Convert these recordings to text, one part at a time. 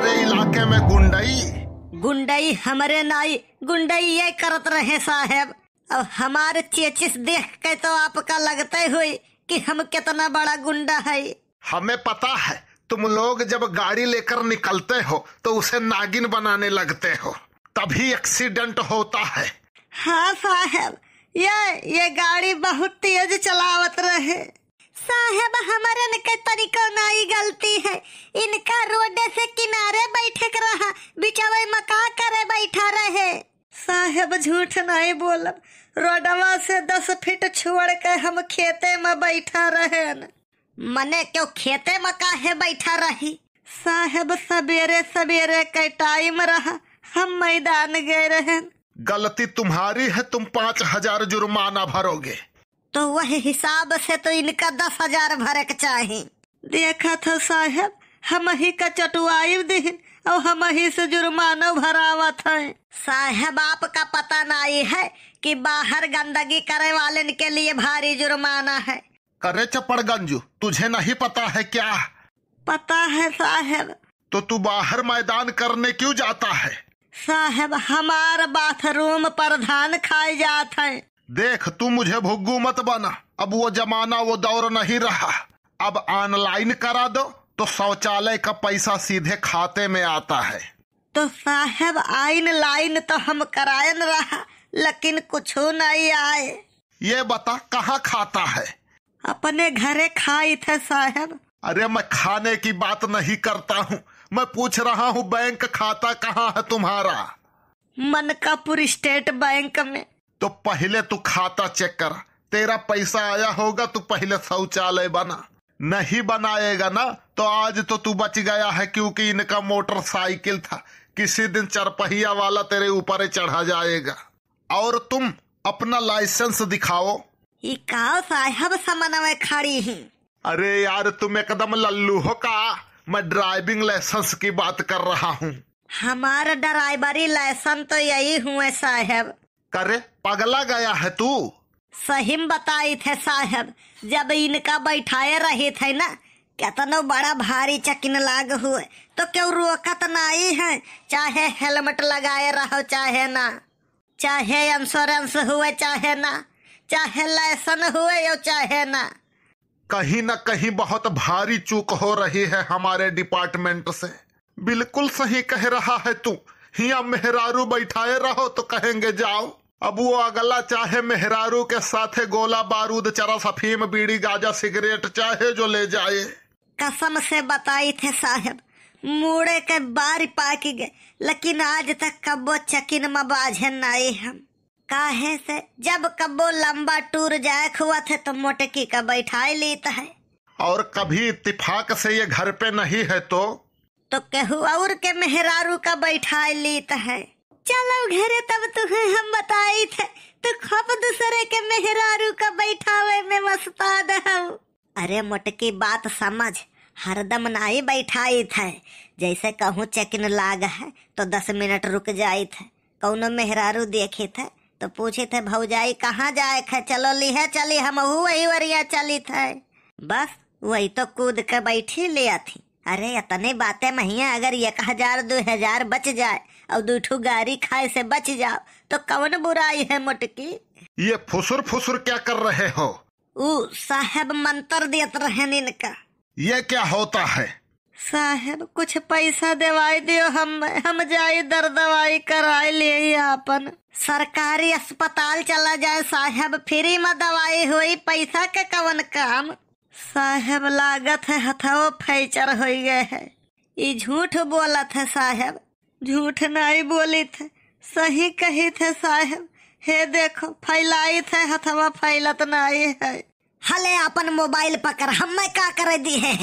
हमारे इलाके में गुंडई गुंडई हमारे नाई गुंडई ये करत रहे साहेब अब हमारे चेचिस देख के तो आपका लगता हुई कि हम कितना बड़ा गुंडा है हमें पता है तुम लोग जब गाड़ी लेकर निकलते हो तो उसे नागिन बनाने लगते हो तभी एक्सीडेंट होता है हाँ साहेब ये ये गाड़ी बहुत तेज चलावत रहे साहब हमारन के तरीको नई गलती है इनका रोडे से किनारे बैठे कर रहा बिचावे मका करे बैठा रहे साहब झूठ नहीं बोल रोडवा से दस फीट छोड़ के हम खेते में बैठा रहे मने क्यों खेते में काहे बैठा रही साहब सवेरे सवेरे के टाइम रहा हम मैदान गए रहे गलती तुम्हारी है तुम पाँच हजार जुर्माना भरोगे तो वही हिसाब से तो इनका दस हजार भरक चाहे देखा था साहब हम ही का चटुआई दिन और हम ही से जुर्मानो भरावा था साहब आपका पता नहीं है कि बाहर गंदगी करे वाले के लिए भारी जुर्माना है करे चपड़ गंजू तुझे नहीं पता है क्या पता है साहब तो तू बाहर मैदान करने क्यों जाता है साहब हमारा बाथरूम पर धान खाए जाता है देख तू मुझे भुगू मत बना अब वो जमाना वो दौर नहीं रहा अब ऑनलाइन करा दो तो शौचालय का पैसा सीधे खाते में आता है तो साहब आइन लाइन तो हम करायन रहा लेकिन कुछ नहीं आए ये बता कहाँ खाता है अपने घरे खाई थे साहब अरे मैं खाने की बात नहीं करता हूँ मैं पूछ रहा हूँ बैंक खाता कहाँ है तुम्हारा मनकापुर स्टेट बैंक में तो पहले तू खाता चेक कर तेरा पैसा आया होगा तू तो पहले शौचालय बना नहीं बनाएगा ना तो आज तो तू बच गया है क्योंकि इनका मोटरसाइकिल था किसी दिन चरपहिया वाला तेरे ऊपर चढ़ा जाएगा और तुम अपना लाइसेंस दिखाओ इकाओ साहब समन्वय खड़ी ही अरे यार तुम एकदम लल्लू हो का मैं ड्राइविंग लाइसेंस की बात कर रहा हूँ हमारा ड्राइवरी लाइसेंस तो यही हुए साहब करे पगला गया है तू सही बताई थे साहब जब इनका बैठाए रहे थे ना कितना बड़ा भारी चकिन लाग हुए तो क्यों रोकत नहीं है चाहे हेलमेट लगाए रहो चाहे ना चाहे इंश्योरेंस हुए चाहे ना चाहे लाइसन हुए या चाहे ना कहीं ना कहीं बहुत भारी चूक हो रही है हमारे डिपार्टमेंट से बिल्कुल सही कह रहा है तू हिया मेहरारू बैठाए रहो तो कहेंगे जाओ अब वो अगला चाहे मेहरारू के साथ गोला बारूद चरस अफीम बीड़ी गाजा सिगरेट चाहे जो ले जाए कसम से बताई थे साहब मुड़े के बारी पाक गए लेकिन आज तक कब्बो चकिन मबाझे नाई हम काहे से जब कब्बो लंबा टूर जाए हुआ थे तो मोटकी का बैठाई लेता है और कभी इतफाक से ये घर पे नहीं है तो तो कहू और के मेहरारू का बैठाई लेता है चलो घरे तब तुह तो हम बताई थे तो खप दूसरे के मेहरारू का बैठावे में मसपा दू अरे मोटकी बात समझ हरदम नहीं बैठाई थे जैसे कहूँ चेकिन लाग है तो दस मिनट रुक जाई थे कौनो मेहरारू देखे थे तो पूछे थे भौजाई कहाँ जाए थे चलो लिहे चली हम वही वरिया चली थे बस वही तो कूद के बैठी लिया थी अरे इतने बातें महीना अगर एक हजार दो हजार बच जाए और दूठू गाड़ी खाए से बच जाओ तो कौन बुराई है मुटकी ये फुसुर फुसुर क्या कर रहे हो ऊ साहब मंत्र देते रहे इनका ये क्या होता है साहब कुछ पैसा दवाई दियो हम हम जाए दर दवाई कराए ले अपन सरकारी अस्पताल चला जाए साहब फ्री में दवाई हुई पैसा का कवन काम साहेब लागत है हथवा फैचर हो गए है ये झूठ बोलत है साहेब झूठ नहीं बोली थे सही कही थे साहेब हे देखो फैलाई थे हथवा फैलत नहीं है हले अपन मोबाइल पकड़ हमें का कर दी है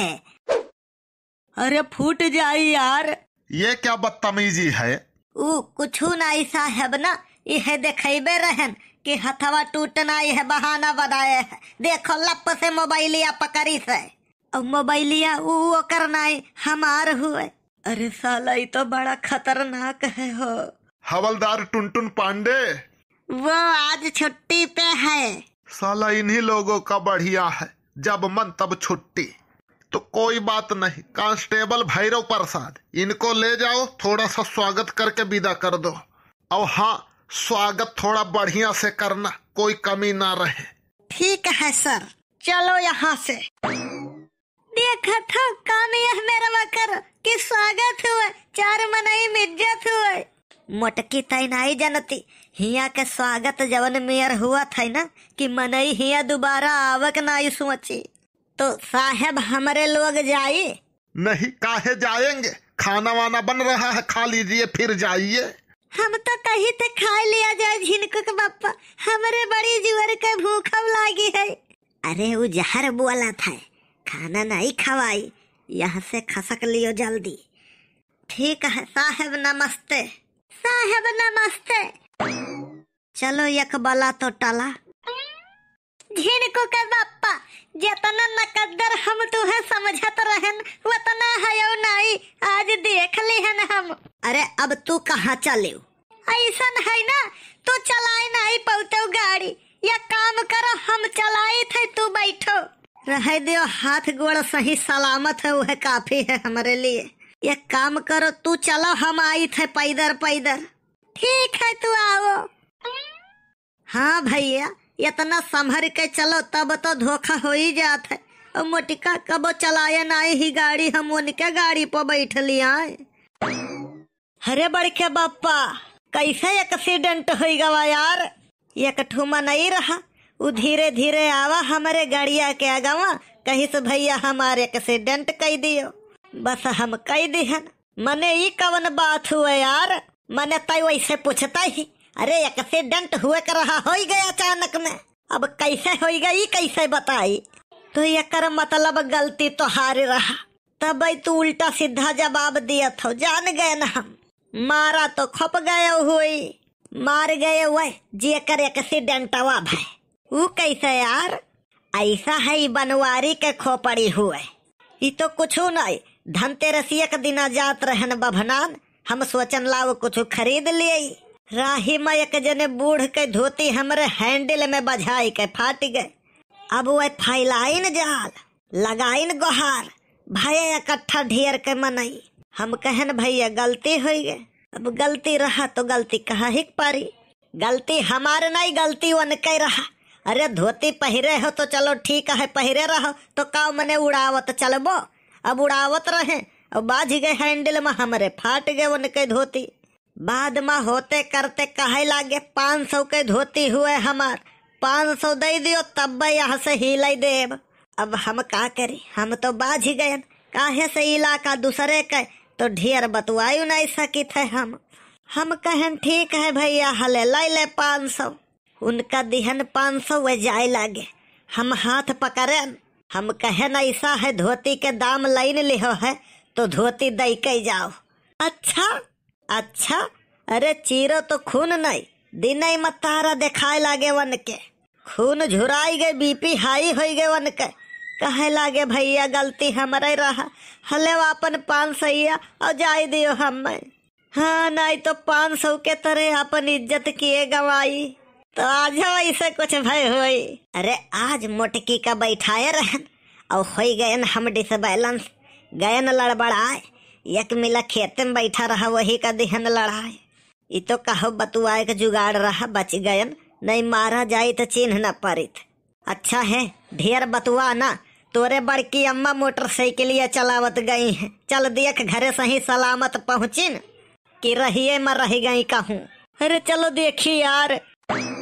अरे फूट जाई यार ये क्या बदतमीजी है ऊ कुछ नहीं साहेब ना यह देखेबे रहन कि हथवा टूटना यह बहाना बनाए है देखो लप से मोबाइलिया पकड़ी से और मोबाइलिया वो करना हमार हुए अरे साला ये तो बड़ा खतरनाक है हो हवलदार टुनटुन पांडे वो आज छुट्टी पे है साला इन्हीं लोगों का बढ़िया है जब मन तब छुट्टी तो कोई बात नहीं कांस्टेबल भैरव प्रसाद इनको ले जाओ थोड़ा सा स्वागत करके विदा कर दो और हाँ स्वागत थोड़ा बढ़िया से करना कोई कमी ना रहे ठीक है सर चलो यहाँ से देखा था काम यह मेरा मकर कि स्वागत हुए चार मनाई मिज्जत हुए मोटकी तय नहीं जनती हिया के स्वागत जवन मेयर हुआ था ना कि मनई हिया दोबारा आवक नहीं सोची तो साहब हमारे लोग जाए नहीं काहे जाएंगे खाना वाना बन रहा है खा लीजिए फिर जाइए हम तो कहीं ते खा लिया जाए झिनको के बापा हमारे बड़ी जुआर के भूख लागी है अरे वो जहर बोला था खाना नहीं खवाई यहाँ से खसक लियो जल्दी ठीक है साहब नमस्ते साहब नमस्ते चलो एक बला तो टला झिनको के बापा जितना नकदर हम तुहे समझत रहन उतना है नहीं आज अरे अब तू कहाँ चले ऐसा है ना तो चलाए नहीं पौते गाड़ी या काम करो हम चलाए थे तू बैठो रह दियो हाथ गोड़ सही सलामत है वह काफी है हमारे लिए ये काम करो तू चलो हम आई थे पैदर पैदर ठीक है तू आओ हाँ भैया इतना संभर के चलो तब तो धोखा हो ही जाता है मोटिका कबो चलाया ना ही गाड़ी हम उनके गाड़ी पर बैठ लिया अरे बड़के बापा कैसे एक्सीडेंट हो गवा यार एक ठुमा नहीं रहा वो धीरे धीरे आवा हमारे गाड़िया के आगवा कहीं से भैया हमारे एक्सीडेंट कह दियो बस हम कह दिहन मने ये कवन बात हुआ यार मने तय वैसे पूछता ही अरे एक्सीडेंट हुए कर रहा हो गया अचानक में अब कैसे हो गई कैसे बताई तो एक मतलब गलती तो हार रहा तब तू उल्टा सीधा जवाब दिया था जान गए ना हम मारा तो खप गए हुई मार गए वह जेकर एक्सीडेंट हुआ भाई वो कैसे यार ऐसा है बनवारी के खोपड़ी हुए ये तो कुछ नहीं धनतेरसिया एक दिन जात रहन बभनान हम सोचन लाओ कुछ खरीद लिए राही में एक जने बूढ़ के धोती हमरे हैंडल में बझाई के फाट गए अब वह फैलाइन जाल लगाइन गोहार भय इकट्ठा ढेर के मनाई हम कहन भैया गलती हो गए अब गलती रहा तो गलती कहा ही पारी गलती हमारे नहीं गलती वन कह रहा अरे धोती पहरे हो तो चलो ठीक है पहरे रहो तो काम मने उड़ावत चलबो अब उड़ावत रहे अब बाज गए हैंडल में हमारे फाट गए वन धोती बाद में होते करते कहे लागे पाँच सौ के धोती हुए हमार पाँच सौ दे दियो तब यहाँ से हिलाई देव अब हम का करी हम तो बाज गए काहे से इलाका दूसरे के तो ढेर बतवायु नहीं सकित है हम हम कहें ठीक है भैया हले लाई ले पाँच सौ उनका दिहन पाँच सौ वे जाए लागे हम हाथ पकड़े हम कहें ऐसा है धोती के दाम लाइन लिहो है तो धोती दई के जाओ अच्छा अच्छा अरे चीरो तो खून नहीं दिन तारा दिखाए लागे वन के खून झुराई गए बीपी हाई हो गए वन के कहे लागे भैया गलती हमारे रहा हले अपन पान सैया और जाय दियो हम हाँ नहीं तो पान सौ के तरह अपन इज्जत किए गवाई तो आज ऐसे कुछ भय हुई अरे आज मोटकी का बैठाए रहन और हो गयन हम डिसबैलेंस न लड़बड़ाए एक मिला खेत में बैठा रहा वही का दिहन लड़ाए ये तो कहो बतुआ के जुगाड़ रहा बच गयन नहीं मारा जाए तो चिन्ह न पड़ित अच्छा है ढेर बतुआ ना तोरे बड़की अम्मा मोटरसाइकिलिया चलावत गई है चल देख घरे सही सलामत पहुँचिन की रहिए में रह गई कहूँ अरे चलो देखी यार